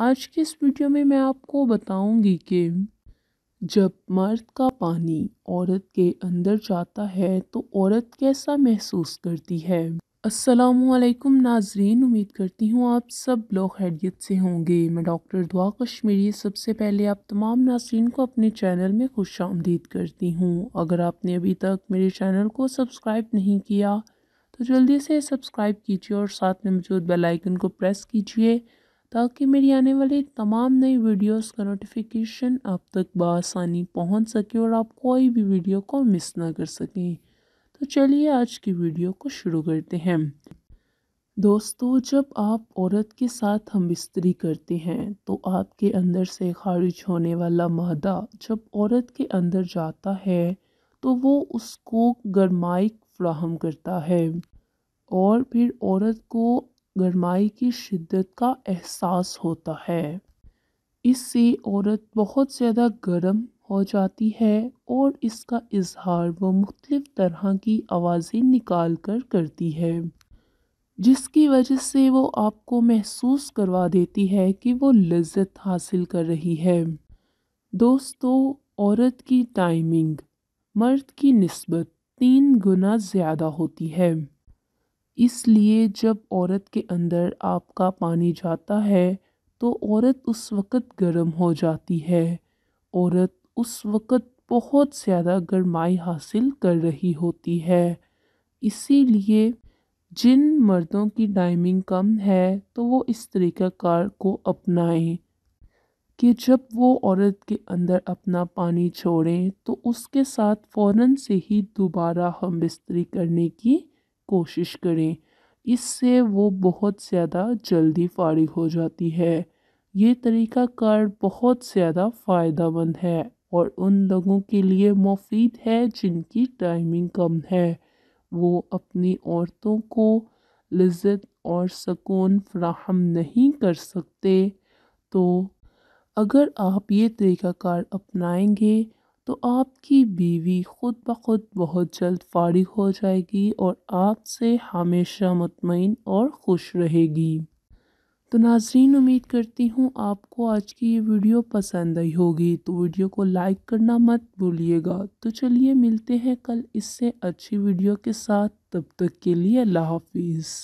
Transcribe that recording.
आज की इस वीडियो में मैं आपको बताऊंगी कि जब मर्द का पानी औरत के अंदर जाता है तो औरत कैसा महसूस करती है असलकुम नाजरीन उम्मीद करती हूँ आप सब लोग हैडियत से होंगे मैं डॉक्टर दुआ कश्मीरी सबसे पहले आप तमाम नाजरीन को अपने चैनल में खुश आमदीद करती हूँ अगर आपने अभी तक मेरे चैनल को सब्सक्राइब नहीं किया तो जल्दी से सब्सक्राइब कीजिए और साथ में मौजूद बेलाइकन को प्रेस कीजिए ताकि मेरी आने वाली तमाम नई वीडियोस का नोटिफिकेशन आप तक बसानी पहुंच सके और आप कोई भी वीडियो को मिस ना कर सकें तो चलिए आज की वीडियो को शुरू करते हैं दोस्तों जब आप औरत के साथ हम बिस्तरी करते हैं तो आपके अंदर से खारिज होने वाला मादा जब औरत के अंदर जाता है तो वो उसको गरमाइक फ्राहम करता है और फिर औरत को गर्माई की शिद्दत का एहसास होता है इससे औरत बहुत ज़्यादा गर्म हो जाती है और इसका इजहार वो मुख्तलिफ़ तरह की आवाज़ें निकाल कर करती है जिसकी वजह से वो आपको महसूस करवा देती है कि वो लज्जत हासिल कर रही है दोस्तों औरत की टाइमिंग मर्द की नस्बत तीन गुना ज़्यादा होती है इसलिए जब औरत के अंदर आपका पानी जाता है तो औरत उस वक़्त गर्म हो जाती है औरत उस वक़्त बहुत ज़्यादा गरमाई हासिल कर रही होती है इसीलिए जिन मर्दों की टाइमिंग कम है तो वो इस तरीक़ाकार को अपनाएं कि जब वो औरत के अंदर अपना पानी छोड़ें तो उसके साथ फ़ौरन से ही दोबारा हम बिस्तरी करने की कोशिश करें इससे वो बहुत ज़्यादा जल्दी फारिग हो जाती है ये तरीका कार बहुत ज़्यादा फ़ायदा है और उन लोगों के लिए मुफीद है जिनकी टाइमिंग कम है वो अपनी औरतों को लज्जत और सकून फ्राहम नहीं कर सकते तो अगर आप ये तरीक़ाकार अपनाएंगे तो आपकी बीवी खुद ब खुद बहुत जल्द फारिग हो जाएगी और आपसे हमेशा मुतमिन और खुश रहेगी तो नाजरीन उम्मीद करती हूँ आपको आज की ये वीडियो पसंद आई होगी तो वीडियो को लाइक करना मत भूलिएगा तो चलिए मिलते हैं कल इससे अच्छी वीडियो के साथ तब तक के लिए अल्लाह हाफिज़